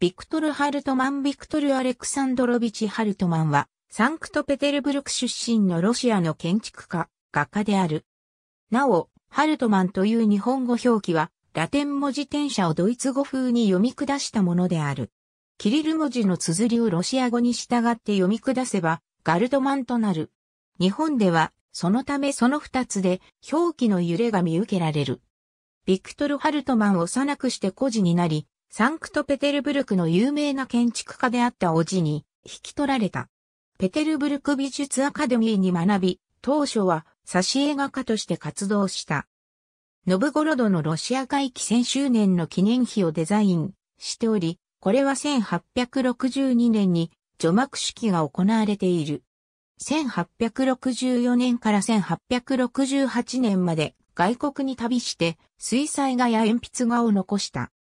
ビクトル・ハルトマン・ビクトル・アレクサンドロビチ・ハルトマンは、サンクトペテルブルク出身のロシアの建築家、画家である。なお、ハルトマンという日本語表記は、ラテン文字転写をドイツ語風に読み下したものである。キリル文字の綴りをロシア語に従って読み下せば、ガルトマンとなる。日本では、そのためその二つで、表記の揺れが見受けられる。ビクトル・ハルトマンを幼くして孤児になり、サンクトペテルブルクの有名な建築家であった叔父に引き取られた。ペテルブルク美術アカデミーに学び、当初は挿絵画家として活動した。ノブゴロドのロシア回帰1000周年の記念碑をデザインしており、これは1862年に除幕式が行われている。1864年から1868年まで外国に旅して水彩画や鉛筆画を残した。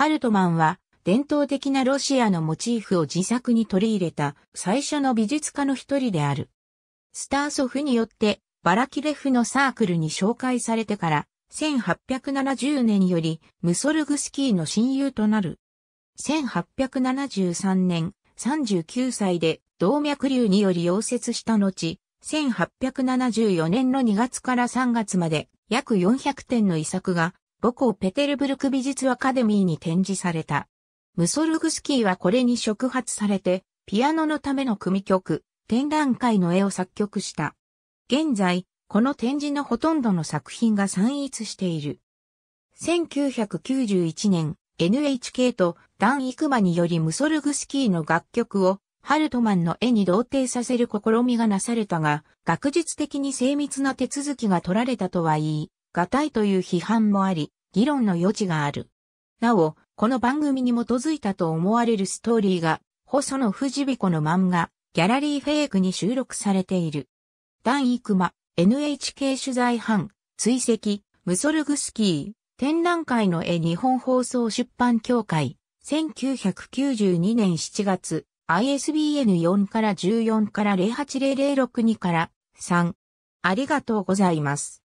ハルトマンは伝統的なロシアのモチーフを自作に取り入れた最初の美術家の一人である。スターソフによってバラキレフのサークルに紹介されてから1870年よりムソルグスキーの親友となる。1873年39歳で動脈瘤により溶接した後、1874年の2月から3月まで約400点の遺作が母校ペテルブルク美術アカデミーに展示された。ムソルグスキーはこれに触発されて、ピアノのための組曲、展覧会の絵を作曲した。現在、この展示のほとんどの作品が散逸している。1991年、NHK とダン・イクマによりムソルグスキーの楽曲をハルトマンの絵に同定させる試みがなされたが、学術的に精密な手続きが取られたとはいい、がたいという批判もあり、議論の余地がある。なお、この番組に基づいたと思われるストーリーが、細野藤彦の漫画、ギャラリーフェイクに収録されている。ダン・イクマ、NHK 取材班、追跡、ムソルグスキー、展覧会の絵日本放送出版協会、1992年7月、ISBN4 から14から08006 2から3。ありがとうございます。